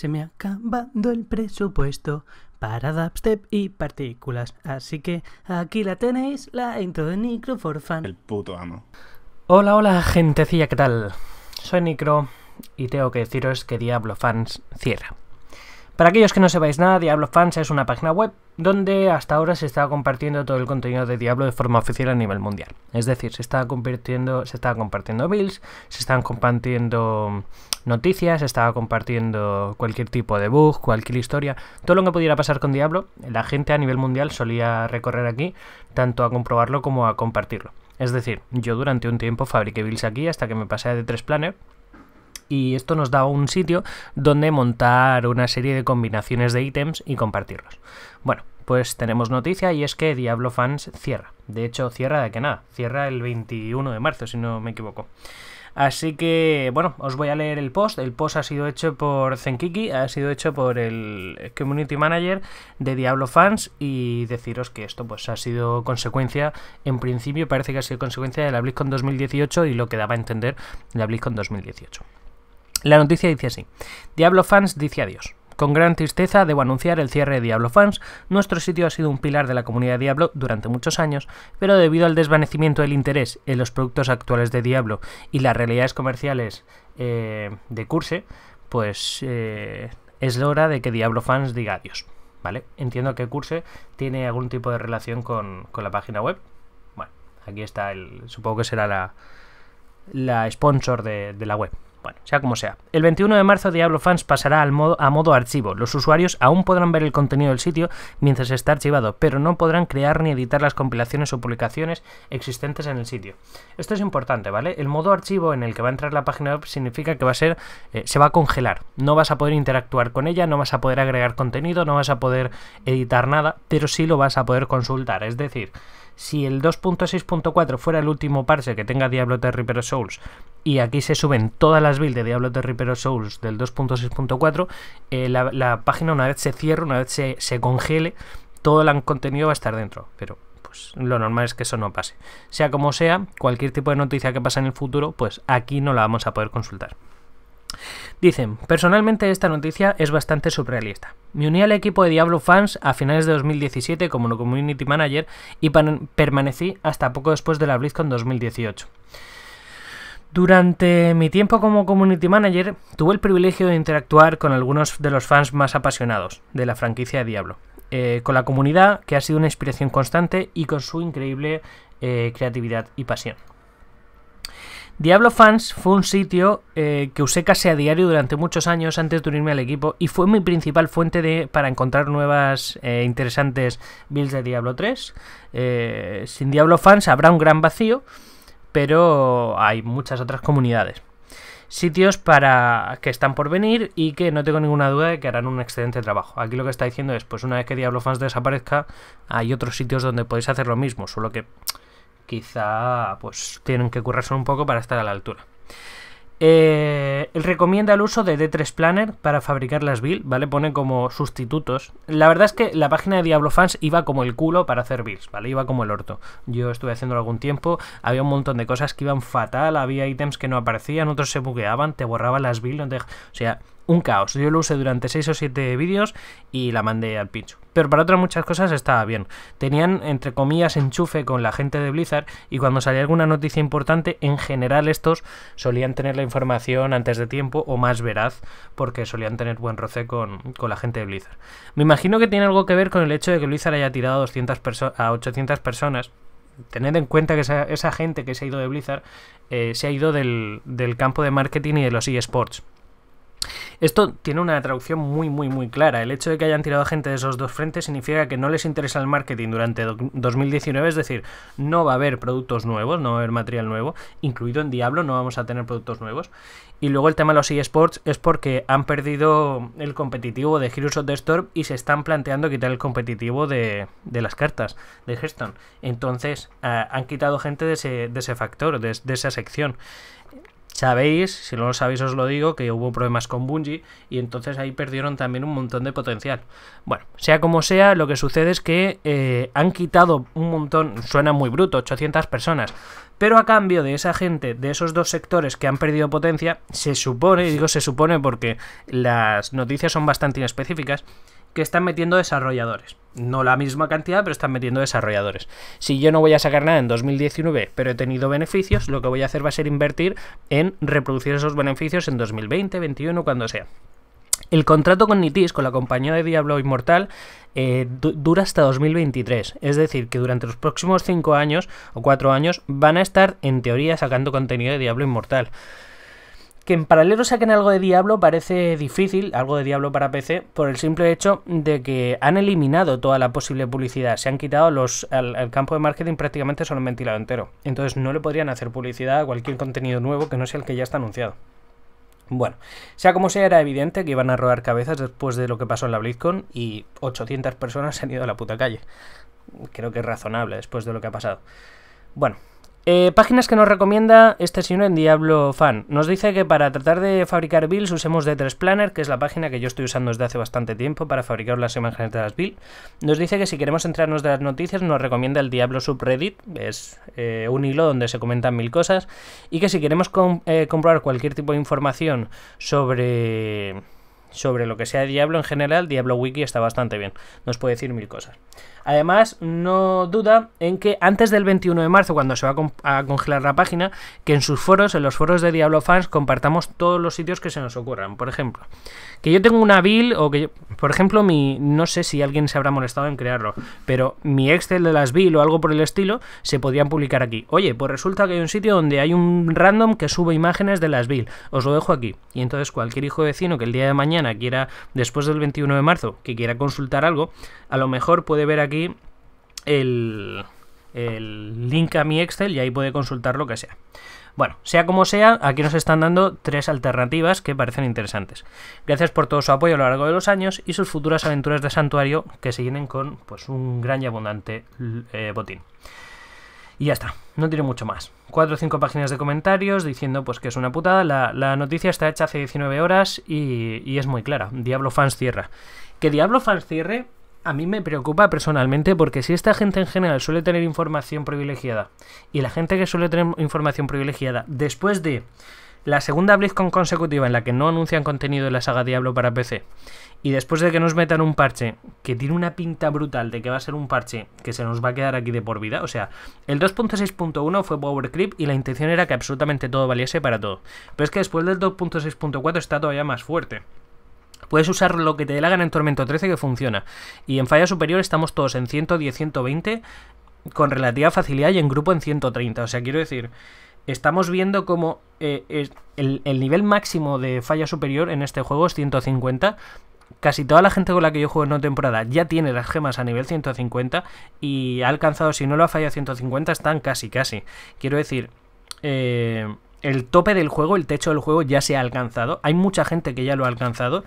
Se me ha acabado el presupuesto para dubstep y partículas. Así que aquí la tenéis, la intro de Nicro for El puto amo. Hola, hola, gentecilla, ¿qué tal? Soy Nicro y tengo que deciros que Diablo Fans cierra. Para aquellos que no sepáis nada, Diablo Fans es una página web donde hasta ahora se estaba compartiendo todo el contenido de Diablo de forma oficial a nivel mundial. Es decir, se estaba compartiendo, se compartiendo builds, se estaban compartiendo noticias, se estaba compartiendo cualquier tipo de bug, cualquier historia, todo lo que pudiera pasar con Diablo, la gente a nivel mundial solía recorrer aquí, tanto a comprobarlo como a compartirlo. Es decir, yo durante un tiempo fabriqué builds aquí hasta que me pasé de tres planner y esto nos da un sitio donde montar una serie de combinaciones de ítems y compartirlos. Bueno, pues tenemos noticia y es que Diablo Fans cierra. De hecho, cierra de que nada, cierra el 21 de marzo, si no me equivoco. Así que, bueno, os voy a leer el post. El post ha sido hecho por Zenkiki, ha sido hecho por el community manager de Diablo Fans y deciros que esto pues ha sido consecuencia, en principio parece que ha sido consecuencia de la BlizzCon 2018 y lo que daba a entender la BlizzCon 2018. La noticia dice así. Diablo Fans dice adiós. Con gran tristeza debo anunciar el cierre de Diablo Fans. Nuestro sitio ha sido un pilar de la comunidad Diablo durante muchos años, pero debido al desvanecimiento del interés en los productos actuales de Diablo y las realidades comerciales eh, de Curse, pues eh, es hora de que Diablo Fans diga adiós. ¿Vale? Entiendo que Curse tiene algún tipo de relación con, la página web. Bueno, aquí está el. Supongo que será la, la sponsor de la web. Bueno, sea como sea. El 21 de marzo Diablo Fans pasará al modo, a modo archivo. Los usuarios aún podrán ver el contenido del sitio mientras está archivado, pero no podrán crear ni editar las compilaciones o publicaciones existentes en el sitio. Esto es importante, ¿vale? El modo archivo en el que va a entrar la página web significa que va a ser, eh, se va a congelar. No vas a poder interactuar con ella, no vas a poder agregar contenido, no vas a poder editar nada, pero sí lo vas a poder consultar. Es decir, si el 2.6.4 fuera el último parse que tenga Diablo de Reaper Souls y aquí se suben todas las builds de Diablo de Reaper Souls del 2.6.4, eh, la, página una vez se cierre, una vez se, congele, todo el contenido va a estar dentro, pero pues lo normal es que eso no pase. Sea como sea, cualquier tipo de noticia que pase en el futuro, pues aquí no la vamos a poder consultar. Dicen, personalmente esta noticia es bastante surrealista. Me uní al equipo de Diablo Fans a finales de 2017 como community manager y permanecí hasta poco después de la BlizzCon 2018. Durante mi tiempo como community manager tuve el privilegio de interactuar con algunos de los fans más apasionados de la franquicia de Diablo, eh, con la comunidad que ha sido una inspiración constante y con su increíble eh, creatividad y pasión. Diablo Fans fue un sitio eh, que usé casi a diario durante muchos años antes de unirme al equipo y fue mi principal fuente para encontrar nuevas eh, interesantes builds de Diablo 3. Eh, sin Diablo Fans habrá un gran vacío, pero hay muchas otras comunidades. Sitios para que están por venir y que no tengo ninguna duda de que harán un excelente trabajo. Aquí lo que está diciendo es, pues una vez que Diablo Fans desaparezca, hay otros sitios donde podéis hacer lo mismo, solo que quizá pues tienen que currarse un poco para estar a la altura. Eh, él recomienda el uso de D3 Planner para fabricar las builds, ¿vale? Pone como sustitutos. La verdad es que la página de Diablo Fans iba como el culo para hacer builds, ¿vale? Iba como el orto. Yo estuve haciéndolo algún tiempo, había un montón de cosas que iban fatal, había ítems que no aparecían, otros se bugueaban, te borraban las builds. O sea, un caos. Yo lo usé durante 6 o 7 vídeos y la mandé al pincho. Pero para otras muchas cosas estaba bien. Tenían, entre comillas, enchufe con la gente de Blizzard y cuando salía alguna noticia importante, en general estos solían tener la información antes de tiempo o más veraz porque solían tener buen roce con, la gente de Blizzard. Me imagino que tiene algo que ver con el hecho de que Blizzard haya tirado a 800 personas tened en cuenta que esa, gente que se ha ido de Blizzard eh, se ha ido del, del, campo de marketing y de los eSports. Esto tiene una traducción muy, muy, muy clara. El hecho de que hayan tirado gente de esos dos frentes significa que no les interesa el marketing durante 2019, es decir, no va a haber productos nuevos, no va a haber material nuevo, incluido en Diablo, no vamos a tener productos nuevos. Y luego el tema de los eSports es porque han perdido el competitivo de Heroes of the y se están planteando quitar el competitivo de, las cartas de Hearthstone. Entonces, ah, han quitado gente de ese, factor, de esa sección Sabéis, si no lo sabéis os lo digo, que hubo problemas con Bungie y entonces ahí perdieron también un montón de potencial. Bueno, sea como sea, lo que sucede es que eh, han quitado un montón, suena muy bruto, 800 personas, pero a cambio de esa gente, de esos dos sectores que han perdido potencia, se supone, y digo se supone porque las noticias son bastante inespecíficas, que están metiendo desarrolladores. No la misma cantidad, pero están metiendo desarrolladores. Si yo no voy a sacar nada en 2019, pero he tenido beneficios, lo que voy a hacer va a ser invertir en reproducir esos beneficios en 2020, 2021, cuando sea. El contrato con Nitis, con la compañía de Diablo Inmortal, eh, dura hasta 2023. Es decir, que durante los próximos 5 años o 4 años van a estar, en teoría, sacando contenido de Diablo Inmortal. Que en paralelo saquen algo de Diablo parece difícil, algo de Diablo para PC, por el simple hecho de que han eliminado toda la posible publicidad. Se han quitado los. Al, campo de marketing prácticamente solo un ventilado entero. Entonces no le podrían hacer publicidad a cualquier contenido nuevo que no sea el que ya está anunciado. Bueno, sea como sea, era evidente que iban a rodar cabezas después de lo que pasó en la BlizzCon y 800 personas se han ido a la puta calle. Creo que es razonable después de lo que ha pasado. Bueno, eh, páginas que nos recomienda este señor en Diablo Fan. Nos dice que para tratar de fabricar bills usemos D3 Planner, que es la página que yo estoy usando desde hace bastante tiempo para fabricar las imágenes de las builds. Nos dice que si queremos entrarnos de las noticias nos recomienda el Diablo subreddit, es eh, un hilo donde se comentan mil cosas, y que si queremos eh, comprobar cualquier tipo de información sobre sobre lo que sea Diablo en general, Diablo Wiki está bastante bien. Nos puede decir mil cosas. Además, no duda en que antes del 21 de marzo, cuando se va a congelar la página, que en sus foros, en los foros de Diablo Fans, compartamos todos los sitios que se nos ocurran. Por ejemplo, que yo tengo una build o que, yo, por ejemplo, mi, no sé si alguien se habrá molestado en crearlo, pero mi Excel de las build o algo por el estilo se podrían publicar aquí. Oye, pues resulta que hay un sitio donde hay un random que sube imágenes de las build. Os lo dejo aquí. Y entonces cualquier hijo de vecino que el día de mañana quiera, después del 21 de marzo, que quiera consultar algo, a lo mejor puede ver aquí el, link a mi Excel y ahí puede consultar lo que sea. Bueno, sea como sea, aquí nos están dando tres alternativas que parecen interesantes. Gracias por todo su apoyo a lo largo de los años y sus futuras aventuras de santuario que se llenen con pues, un gran y abundante eh, botín. Y ya está, no tiene mucho más. Cuatro o cinco páginas de comentarios diciendo pues que es una putada. La, noticia está hecha hace 19 horas y, y, es muy clara. Diablo Fans cierra. Que Diablo Fans cierre a mí me preocupa personalmente porque si esta gente en general suele tener información privilegiada y la gente que suele tener información privilegiada después de la segunda BlizzCon consecutiva en la que no anuncian contenido de la saga Diablo para PC y después de que nos metan un parche que tiene una pinta brutal de que va a ser un parche que se nos va a quedar aquí de por vida, o sea, el 2.6.1 fue Power Creep y la intención era que absolutamente todo valiese para todo. Pero es que después del 2.6.4 está todavía más fuerte. Puedes usar lo que te dé la gana en Tormento 13 que funciona. Y en falla superior estamos todos en 110, 120 con relativa facilidad y en grupo en 130. O sea, quiero decir, estamos viendo como eh, el nivel máximo de falla superior en este juego es 150 Casi toda la gente con la que yo juego en una temporada ya tiene las gemas a nivel 150 y ha alcanzado, si no lo ha fallado 150, están casi, casi. Quiero decir, eh, el tope del juego, el techo del juego ya se ha alcanzado. Hay mucha gente que ya lo ha alcanzado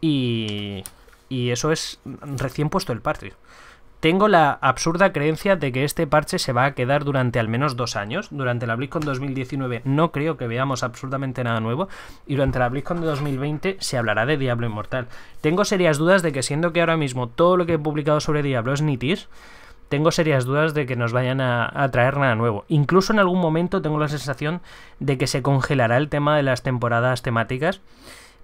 y, y eso es recién puesto el party. Tengo la absurda creencia de que este parche se va a quedar durante al menos dos años. Durante la BlizzCon 2019 no creo que veamos absolutamente nada nuevo. Y durante la BlizzCon de 2020 se hablará de Diablo Inmortal. Tengo serias dudas de que siendo que ahora mismo todo lo que he publicado sobre Diablo es nitis, tengo serias dudas de que nos vayan a, a, traer nada nuevo. Incluso en algún momento tengo la sensación de que se congelará el tema de las temporadas temáticas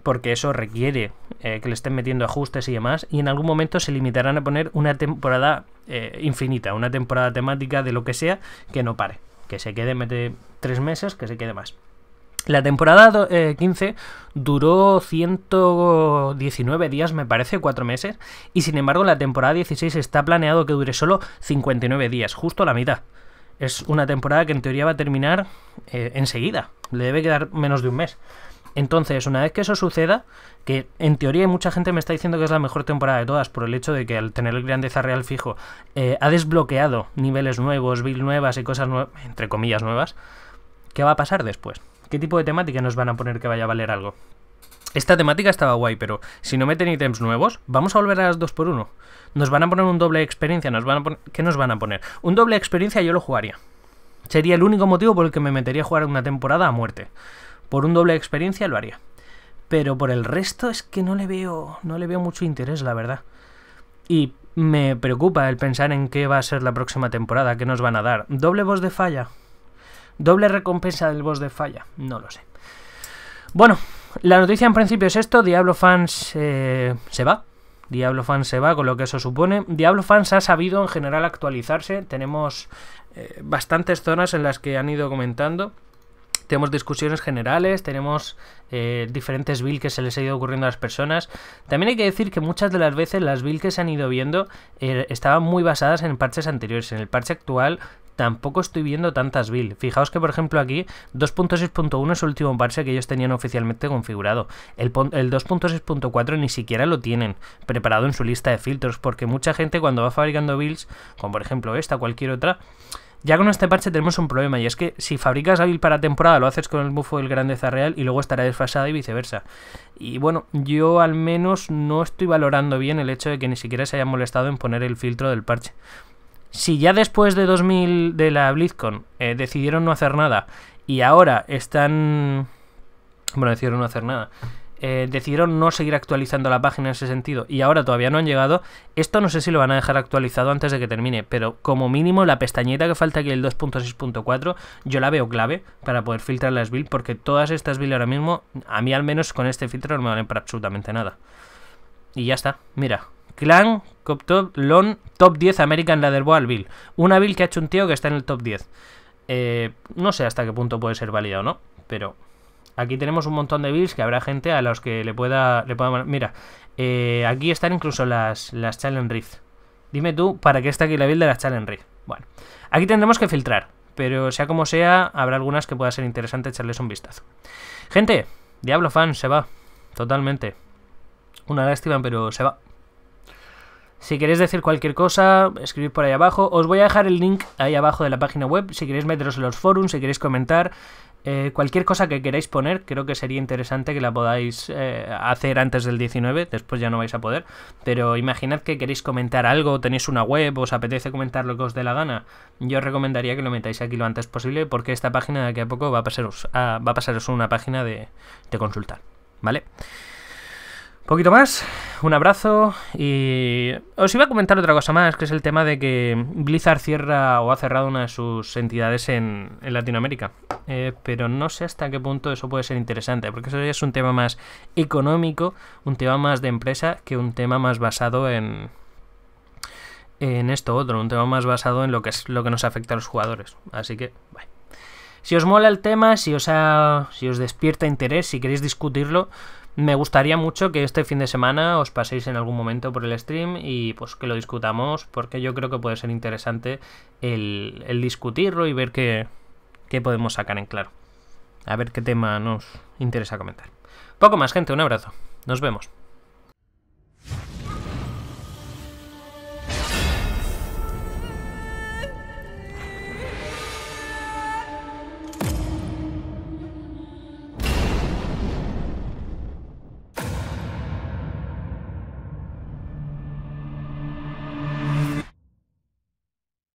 porque eso requiere eh, que le estén metiendo ajustes y demás, y en algún momento se limitarán a poner una temporada eh, infinita, una temporada temática de lo que sea, que no pare, que se quede mete tres meses, que se quede más. La temporada 15 eh, duró 119 días, me parece, cuatro meses, y sin embargo la temporada 16 está planeado que dure solo 59 días, justo la mitad. Es una temporada que en teoría va a terminar enseguida, le debe quedar menos de un mes. Entonces, una vez que eso suceda, que en teoría mucha gente me está diciendo que es la mejor temporada de todas por el hecho de que al tener el grandeza real fijo eh, ha desbloqueado niveles nuevos, build nuevas y cosas nuevas, entre comillas nuevas, ¿qué va a pasar después? ¿Qué tipo de temática nos van a poner que vaya a valer algo? Esta temática estaba guay, pero si no meten ítems nuevos, vamos a volver a las 2x1. Nos van a poner un doble experiencia, nos van a ¿Qué nos van a poner? Un doble experiencia yo lo jugaría. Sería el único motivo por el que me metería a jugar una temporada a muerte. Por un doble experiencia lo haría. Pero por el resto es que no le veo. No le veo mucho interés, la verdad. Y me preocupa el pensar en qué va a ser la próxima temporada, qué nos van a dar. ¿Doble voz de falla? ¿Doble recompensa del voz de falla? No lo sé. Bueno, la noticia en principio es esto: Diablo Fans eh, se va. Diablo Fans se va, con lo que eso supone. Diablo Fans ha sabido en general actualizarse. Tenemos eh, bastantes zonas en las que han ido comentando tenemos discusiones generales, tenemos eh, diferentes builds que se les ha ido ocurriendo a las personas. También hay que decir que muchas de las veces las builds que se han ido viendo eh, estaban muy basadas en parches anteriores. En el parche actual tampoco estoy viendo tantas builds. Fijaos que, por ejemplo, aquí 2.6.1 es el último parche que ellos tenían oficialmente configurado. El, el 2.6.4 ni siquiera lo tienen preparado en su lista de filtros, porque mucha gente cuando va fabricando builds, como por ejemplo esta, cualquier otra, ya con este parche tenemos un problema y es que si fabricas hábil para temporada lo haces con el bufo del grandeza real y luego estará desfasada y viceversa. Y bueno, yo al menos no estoy valorando bien el hecho de que ni siquiera se haya molestado en poner el filtro del parche. Si ya después de 2000 de la BlizzCon eh, decidieron no hacer nada y ahora están... Bueno, decidieron no hacer nada eh, decidieron no seguir actualizando la página en ese sentido y ahora todavía no han llegado, esto no sé si lo van a dejar actualizado antes de que termine, pero como mínimo la pestañita que falta aquí el 2.6.4 yo la veo clave para poder filtrar las builds porque todas estas builds ahora mismo, a mí al menos con este filtro no me valen para absolutamente nada. Y ya está, mira, Clan, Coptop, Lon, Top 10 American Leatherboard Bill. Una Bill que ha hecho un tío que está en el top 10. Eh, no sé hasta qué punto puede ser válida o no, pero Aquí tenemos un montón de builds que habrá gente a los que le pueda... Le mira, eh, aquí están incluso las, las Challenge Dime tú, ¿para qué está aquí la build de las Challenge Bueno, aquí tendremos que filtrar, pero sea como sea, habrá algunas que pueda ser interesante echarles un vistazo. Gente, Diablo Fan se va, totalmente. Una lástima, pero se va. Si queréis decir cualquier cosa, escribid por ahí abajo. Os voy a dejar el link ahí abajo de la página web. Si queréis meteros en los forums, si queréis comentar, eh, cualquier cosa que queráis poner, creo que sería interesante que la podáis eh, hacer antes del 19, después ya no vais a poder. Pero imaginad que queréis comentar algo, tenéis una web, os apetece comentar lo que os dé la gana. Yo recomendaría que lo metáis aquí lo antes posible porque esta página de aquí a poco va a pasaros, ah, va a pasaros una página de, de consultar. ¿Vale? poquito más, un abrazo y os iba a comentar otra cosa más, que es el tema de que Blizzard cierra o ha cerrado una de sus entidades en, Latinoamérica. Eh, pero no sé hasta qué punto eso puede ser interesante, porque eso es un tema más económico, un tema más de empresa, que un tema más basado en, en esto otro, un tema más basado en lo que es lo que nos afecta a los jugadores. Así que, Si os mola el tema, si os, si os despierta interés, si queréis discutirlo, me gustaría mucho que este fin de semana os paséis en algún momento por el stream y pues que lo discutamos porque yo creo que puede ser interesante el, discutirlo y ver qué podemos sacar en claro. A ver qué tema nos interesa comentar. Poco más gente, un abrazo. Nos vemos.